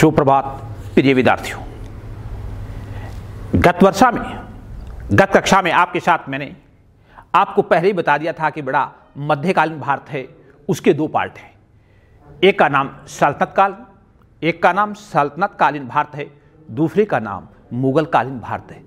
सुप्रभात प्रिय विद्यार्थियों गत वर्षा में गत कक्षा में आपके साथ मैंने आपको पहले ही बता दिया था कि बड़ा मध्यकालीन भारत है उसके दो पार्ट हैं एक का नाम सल्तनत काल एक का नाम सल्तनत कालीन भारत है दूसरे का नाम मुगल कालीन भारत है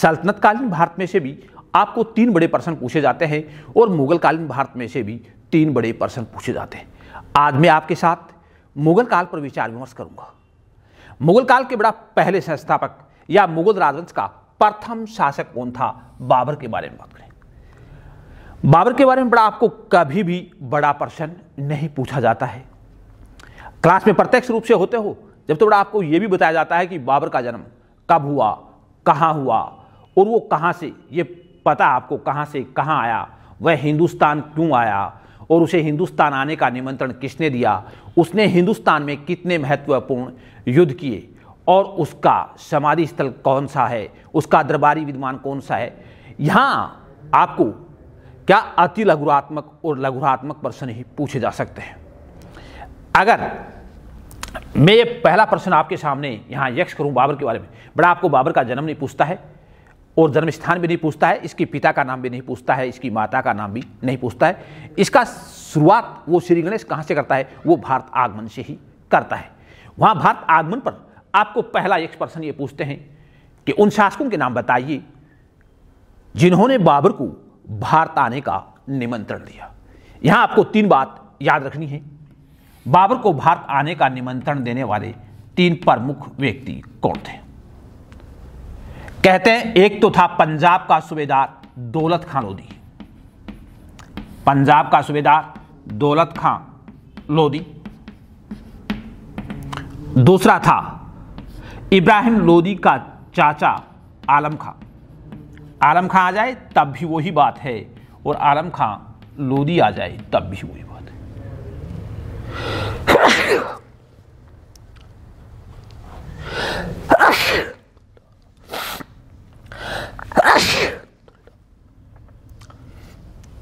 सल्तनत कालीन भारत में से भी आपको तीन बड़े प्रश्न पूछे जाते हैं और मुगल कालीन भारत में से भी तीन बड़े प्रश्न पूछे जाते हैं आज मैं आपके साथ मुगल काल पर विचार विमर्श करूंगा मुगल काल के बड़ा पहले संस्थापक या मुगल राजवंश का प्रथम शासक कौन था बाबर के बारे में बात करें बाबर के बारे में बड़ा आपको कभी भी बड़ा प्रश्न नहीं पूछा जाता है क्लास में प्रत्यक्ष रूप से होते हो जब तो बड़ा आपको यह भी बताया जाता है कि बाबर का जन्म कब हुआ कहां हुआ और वो कहां से ये पता आपको कहां से कहां आया वह हिंदुस्तान क्यों आया और उसे हिंदुस्तान आने का निमंत्रण किसने दिया उसने हिंदुस्तान में कितने महत्वपूर्ण युद्ध किए और उसका समाधि स्थल कौन सा है उसका दरबारी विद्वान कौन सा है यहाँ आपको क्या अति लघुरात्मक और लघुरात्मक प्रश्न ही पूछे जा सकते हैं अगर मैं ये पहला प्रश्न आपके सामने यहाँ यक्ष करूँ बाबर के बारे में बड़ा आपको बाबर का जन्म नहीं पूछता है और जन्म स्थान भी नहीं पूछता है इसके पिता का नाम भी नहीं पूछता है इसकी माता का नाम भी नहीं पूछता है इसका शुरुआत वो श्री गणेश कहाँ से करता है वो भारत आगमन से ही करता है वहाँ भारत आगमन पर आपको पहला एक प्रश्न ये पूछते हैं कि उन शासकों के नाम बताइए जिन्होंने बाबर को भारत आने का निमंत्रण दिया यहाँ आपको तीन बात याद रखनी है बाबर को भारत आने का निमंत्रण देने वाले तीन प्रमुख व्यक्ति कौन थे कहते हैं एक तो था पंजाब का सूबेदार दौलत खां लोधी पंजाब का सूबेदार दौलत खां लोधी दूसरा था इब्राहिम लोधी का चाचा आलम खां आलम खां आ जाए तब भी वही बात है और आलम खां लोधी आ जाए तब भी वही बात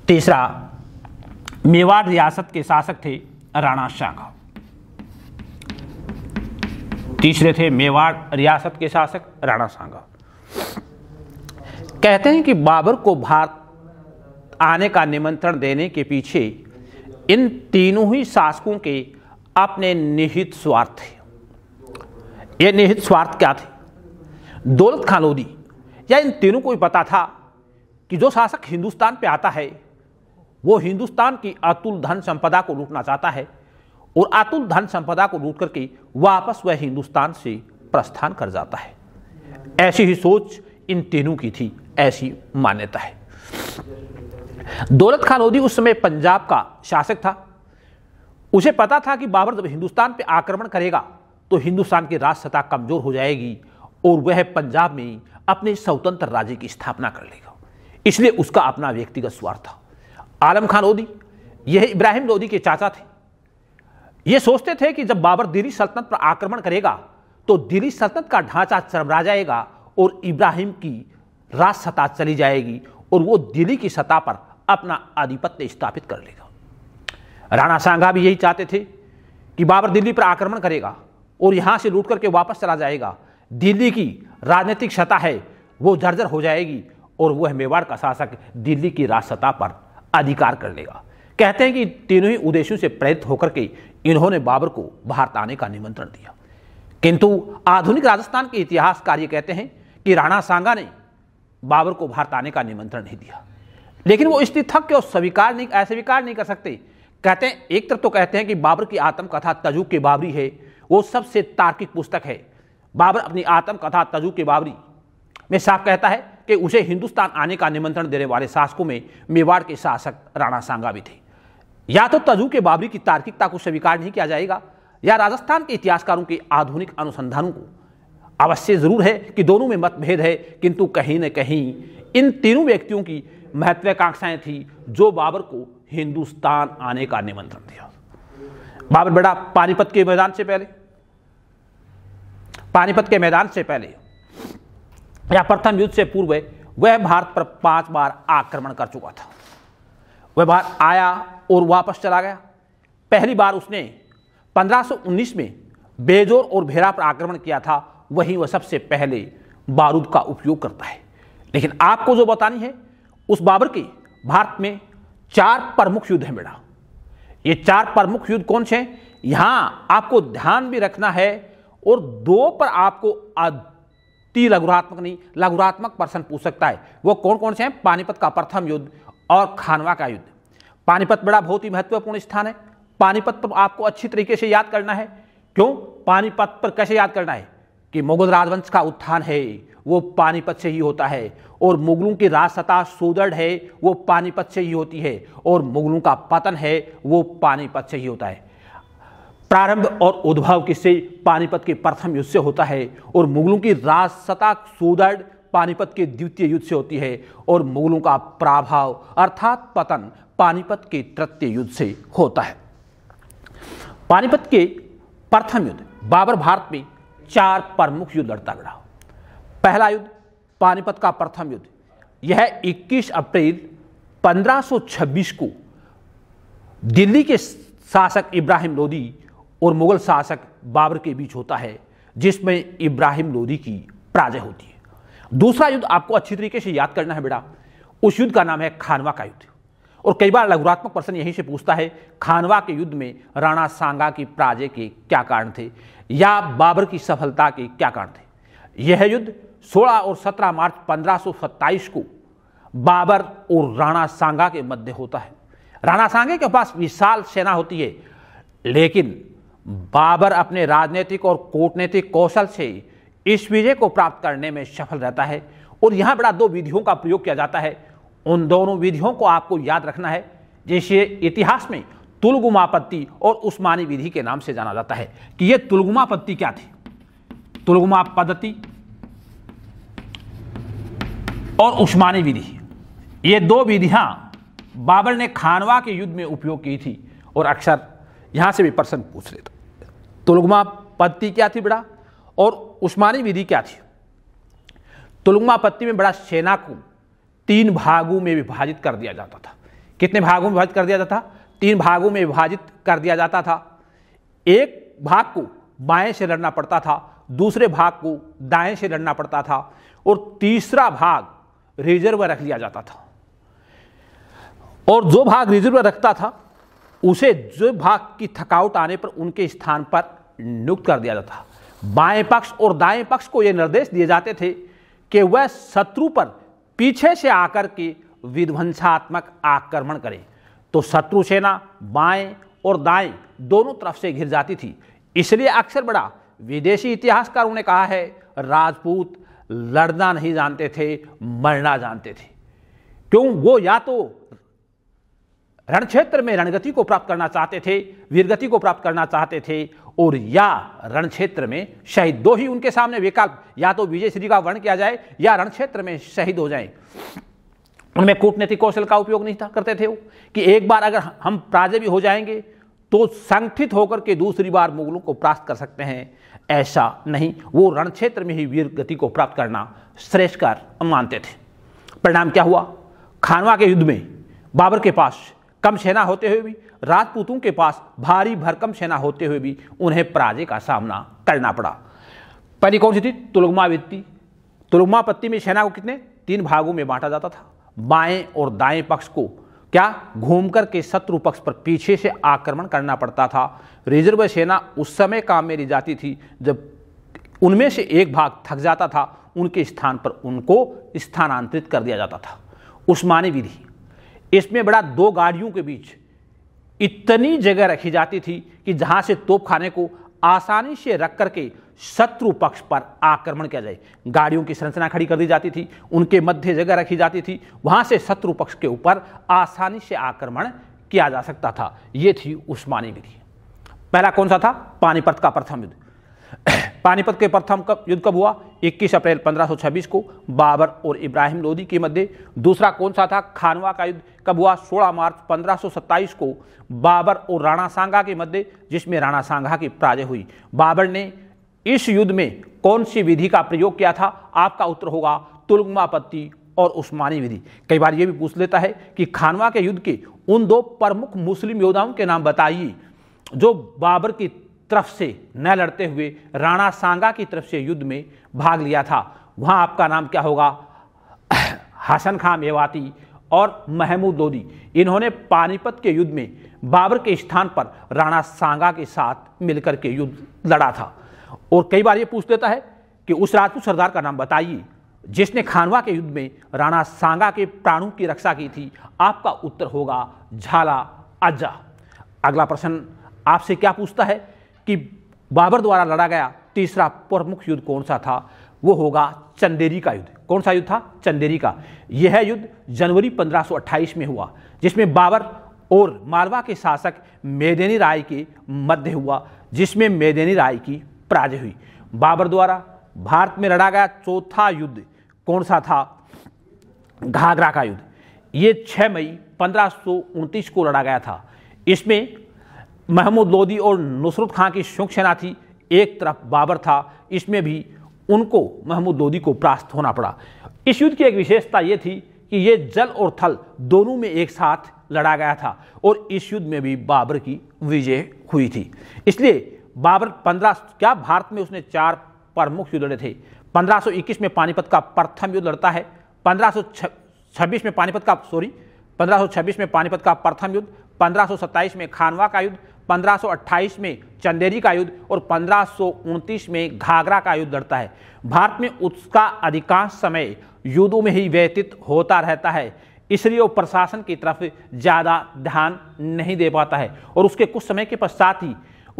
तीसरा मेवाड़ रियासत के शासक थे राणा शाह तीसरे थे मेवाड़ रियासत के शासक राणा सांगा कहते हैं कि बाबर को भारत आने का निमंत्रण देने के पीछे इन तीनों ही शासकों के अपने निहित स्वार्थ थे ये निहित स्वार्थ क्या थे दौलत खान या इन तीनों को भी पता था कि जो शासक हिंदुस्तान पे आता है वो हिंदुस्तान की अतुल धन संपदा को लूटना चाहता है और अतुल धन संपदा को लूट करके वापस वह हिंदुस्तान से प्रस्थान कर जाता है ऐसी ही सोच इन तीनों की थी ऐसी मान्यता है दौलत खान लोधी उस समय पंजाब का शासक था उसे पता था कि बाबर जब हिंदुस्तान पर आक्रमण करेगा तो हिंदुस्तान की राज सत्ता कमजोर हो जाएगी और वह पंजाब में अपने स्वतंत्र राज्य की स्थापना कर लेगा इसलिए उसका अपना व्यक्तिगत स्वार्थ था आलम खान लोदी यह इब्राहिम लोधी के चाचा थे ये सोचते थे कि जब बाबर दिल्ली सल्तनत पर आक्रमण करेगा तो दिल्ली सल्तनत का ढांचा चरमरा जाएगा और इब्राहिम की राज सत्ता चली जाएगी और वो दिल्ली की सत्ता पर अपना आधिपत्य स्थापित कर लेगा राणा सांगा भी यही चाहते थे कि बाबर दिल्ली पर आक्रमण करेगा और यहाँ से लूट करके वापस चला जाएगा दिल्ली की राजनीतिक सत्ता है वो जर्जर हो जाएगी और वह मेवाड़ का शासक दिल्ली की राज सत्ता पर अधिकार कर लेगा कहते हैं कि तीनों ही उद्देश्यों से प्रेरित होकर के इन्होंने बाबर को भारत आने का निमंत्रण दिया किंतु आधुनिक राजस्थान के इतिहासकार ये कहते हैं कि राणा सांगा ने बाबर को भारत आने का निमंत्रण नहीं दिया लेकिन वो स्थिति थक के और स्वीकार नहीं अस्वीकार नहीं कर सकते कहते हैं एक तरफ तो कहते हैं कि बाबर की आत्मकथा तजू के बाबरी है वो सबसे तार्किक पुस्तक है बाबर अपनी आत्मकथा तजू के बाबरी में साफ कहता है कि उसे हिंदुस्तान आने का निमंत्रण देने वाले शासकों में मेवाड़ के शासक राणा सांगा भी थे या तो तजू के बाबरी की तार्किकता को स्वीकार नहीं किया जाएगा या राजस्थान के इतिहासकारों के आधुनिक अनुसंधानों को अवश्य जरूर है कि दोनों में मतभेद है किंतु कहीं न कहीं इन तीनों व्यक्तियों की महत्वाकांक्षाएं थी जो बाबर को हिंदुस्तान आने का निमंत्रण दिया बाबर बेड़ा पानीपत के मैदान से पहले पानीपत के मैदान से पहले या प्रथम युद्ध से पूर्व वह भारत पर पांच बार आक्रमण कर चुका था वह भारत आया और वापस चला गया पहली बार उसने 1519 में बेजोर और भेरा पर आक्रमण किया था वहीं वह सबसे पहले बारूद का उपयोग करता है लेकिन आपको जो बतानी है उस बाबर की भारत में चार प्रमुख युद्ध है मेरा ये चार प्रमुख युद्ध कौन से हैं यहाँ आपको ध्यान भी रखना है और दो पर आपको ती लघुरात्मक नहीं लघुरात्मक प्रश्न पूछ सकता है वो कौन कौन से हैं पानीपत का प्रथम युद्ध और खानवा का युद्ध पानीपत बड़ा बहुत ही महत्वपूर्ण स्थान है पानीपत पर तो आपको अच्छी तरीके से याद करना है क्यों पानीपत पर कैसे याद करना है कि मुगल राजवंश का उत्थान है वो पानीपत से ही होता है और मुगलों की राजसत्ता सुदृढ़ है वो पानीपत से ही होती है और मुगलों का पतन है वो पानीपत से ही होता है प्रारंभ और उद्भव किससे पानीपत के प्रथम युद्ध से होता है और मुगलों की राजसता सुदृढ़ पानीपत के द्वितीय युद्ध से होती है और मुगलों का प्राभाव अर्थात पतन पानीपत के तृतीय युद्ध से होता है पानीपत के प्रथम युद्ध बाबर भारत में चार प्रमुख युद्ध लड़ता गया पहला युद्ध पानीपत का प्रथम युद्ध यह 21 अप्रैल 1526 को दिल्ली के शासक इब्राहिम लोदी और मुगल शासक बाबर के बीच होता है जिसमें इब्राहिम लोधी की पराजय होती है दूसरा युद्ध आपको अच्छी तरीके से याद करना है बेटा उस युद्ध का नाम है खानवा का युद्ध और कई बार लघुरात्मक प्रश्न यहीं से पूछता है खानवा के युद्ध में राणा सांगा की पराजय के क्या कारण थे या बाबर की सफलता के क्या कारण थे यह युद्ध 16 और 17 मार्च पंद्रह को बाबर और राणा सांगा के मध्य होता है राणा सांगे के पास विशाल सेना होती है लेकिन बाबर अपने राजनीतिक और कूटनीतिक कौशल से इस विजय को प्राप्त करने में सफल रहता है और यहाँ बड़ा दो विधियों का प्रयोग किया जाता है उन दोनों विधियों को आपको याद रखना है जैसे इतिहास में तुलगुमापत्ति और उस्मानी विधि के नाम से जाना जाता है कि यह तुलगुमापत्ति क्या थी तुलगुमा पद्धति और उस्मानी विधि ये दो विधियां बाबर ने खानवा के युद्ध में उपयोग की थी और अक्सर यहां से भी प्रश्न पूछ लेता तुलगमा पत्ती क्या थी बड़ा और उस्मानी विधि क्या थी तुलगमा पत्ती में बड़ा सेना को तीन भागों में विभाजित कर दिया जाता था कितने भागों में विभाजित कर दिया जाता था तीन भागों में विभाजित कर दिया जाता था एक भाग को बाएं से लड़ना पड़ता था दूसरे भाग को दाएं से लड़ना पड़ता था और तीसरा भाग रिजर्व रख लिया जाता था और जो भाग रिजर्व रखता था उसे जो भाग की थकावट आने पर उनके स्थान पर नियुक्त कर दिया जाता बाएं पक्ष और दाएं पक्ष को ये निर्देश दिए जाते थे कि वह शत्रु पर पीछे से आकर के विध्वंसात्मक आक्रमण करें तो शत्रु सेना बाएं और दाएं दोनों तरफ से घिर जाती थी इसलिए अक्सर बड़ा विदेशी इतिहासकारों ने कहा है राजपूत लड़ना नहीं जानते थे मरना जानते थे क्यों वो या तो रण क्षेत्र में रणगति को प्राप्त करना चाहते थे वीरगति को प्राप्त करना चाहते थे और या रण क्षेत्र में शहीद दो ही उनके सामने विकल्प या तो विजय श्री का वर्ण किया जाए या रण क्षेत्र में शहीद हो जाए उनमें कूटनीतिक कौशल का उपयोग नहीं था करते थे वो कि एक बार अगर हम प्राजय भी हो जाएंगे तो संगठित होकर के दूसरी बार मुगलों को प्राप्त कर सकते हैं ऐसा नहीं वो रण क्षेत्र में ही वीर गति को प्राप्त करना श्रेष्ठकर मानते थे परिणाम क्या हुआ खानवा के युद्ध में बाबर के पास कम सेना होते हुए भी राजपूतों के पास भारी भरकम सेना होते हुए भी उन्हें पराजय का सामना करना पड़ा पहली कौन सी थी तुलगमावित्ती तुलगमापत्ति में सेना को कितने तीन भागों में बांटा जाता था बाएं और दाएं पक्ष को क्या घूमकर के शत्रु पक्ष पर पीछे से आक्रमण करना पड़ता था रिजर्व सेना उस समय काम में जाती थी जब उनमें से एक भाग थक जाता था उनके स्थान पर उनको स्थानांतरित कर दिया जाता था उस्मानी विधि इसमें बड़ा दो गाड़ियों के बीच इतनी जगह रखी जाती थी कि जहां से तोपखाने को आसानी से रख करके शत्रु पक्ष पर आक्रमण किया जाए गाड़ियों की संरचना खड़ी कर दी जाती थी उनके मध्य जगह रखी जाती थी वहां से शत्रु पक्ष के ऊपर आसानी से आक्रमण किया जा सकता था यह थी उस्मानी विधि पहला कौन सा था पानीपत का प्रथम युद्ध पानीपत के प्रथम युद्ध कब हुआ 21 अप्रैल 1526 को बाबर और इब्राहिम लोदी के मध्य दूसरा कौन सा था खानवा का युद्ध कब हुआ 16 मार्च 1527 को बाबर और राणा सांगा के मध्य जिसमें राणा सांगा की पराजय हुई बाबर ने इस युद्ध में कौन सी विधि का प्रयोग किया था आपका उत्तर होगा तुलगमा और उस्मानी विधि कई बार ये भी पूछ लेता है कि खानवा के युद्ध के उन दो प्रमुख मुस्लिम योद्धाओं के नाम बताइए जो बाबर की तरफ से न लड़ते हुए राणा सांगा की तरफ से युद्ध में भाग लिया था वहाँ आपका नाम क्या होगा हसन खां मेवाती और महमूद लोदी इन्होंने पानीपत के युद्ध में बाबर के स्थान पर राणा सांगा के साथ मिलकर के युद्ध लड़ा था और कई बार ये पूछ लेता है कि उस राजपूत सरदार का नाम बताइए जिसने खानवा के युद्ध में राणा सांगा के प्राणों की रक्षा की थी आपका उत्तर होगा झाला अज्जा अगला प्रश्न आपसे क्या पूछता है कि बाबर द्वारा लड़ा गया तीसरा प्रमुख युद्ध कौन सा था वो होगा चंदेरी का युद्ध कौन सा युद्ध था चंदेरी का यह युद्ध जनवरी 1528 में हुआ जिसमें बाबर और मालवा के शासक मेदेनी राय के मध्य हुआ जिसमें मेदेनी राय की पराजय हुई बाबर द्वारा भारत में लड़ा गया चौथा युद्ध कौन सा था घाघरा का युद्ध ये 6 मई पंद्रह को लड़ा गया था इसमें महमूद लोदी और नुसरत खां की शुक सेना थी एक तरफ बाबर था इसमें भी उनको महमूद लोदी को प्रास्त होना पड़ा इस युद्ध की एक विशेषता ये थी कि ये जल और थल दोनों में एक साथ लड़ा गया था और इस युद्ध में भी बाबर की विजय हुई थी इसलिए बाबर पंद्रह क्या भारत में उसने चार प्रमुख युद्ध लड़े थे 1521 में पानीपत का प्रथम युद्ध लड़ता है 1526 में पानीपत का सॉरी 1526 में पानीपत का प्रथम युद्ध 1527 में खानवा का युद्ध 1528 में चंदेरी का युद्ध और पंद्रह में घाघरा का युद्ध लड़ता है भारत में उसका अधिकांश समय युद्धों में ही व्यतीत होता रहता है इसलिए वो प्रशासन की तरफ ज़्यादा ध्यान नहीं दे पाता है और उसके कुछ समय के पश्चात ही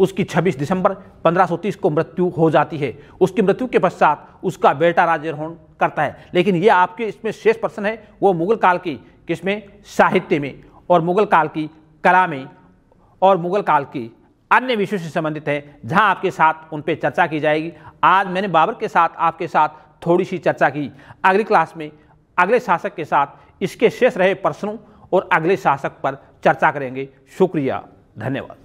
उसकी 26 दिसंबर 1530 को मृत्यु हो जाती है उसकी मृत्यु के पश्चात उसका बेटा राज्यरोहण करता है लेकिन ये आपके इसमें शेष प्रश्न है वो मुगल काल की किसमें साहित्य में और मुगल काल की कला में और मुगल काल की अन्य विषयों से संबंधित हैं जहां आपके साथ उन पर चर्चा की जाएगी आज मैंने बाबर के साथ आपके साथ थोड़ी सी चर्चा की अगली क्लास में अगले शासक के साथ इसके शेष रहे प्रश्नों और अगले शासक पर चर्चा करेंगे शुक्रिया धन्यवाद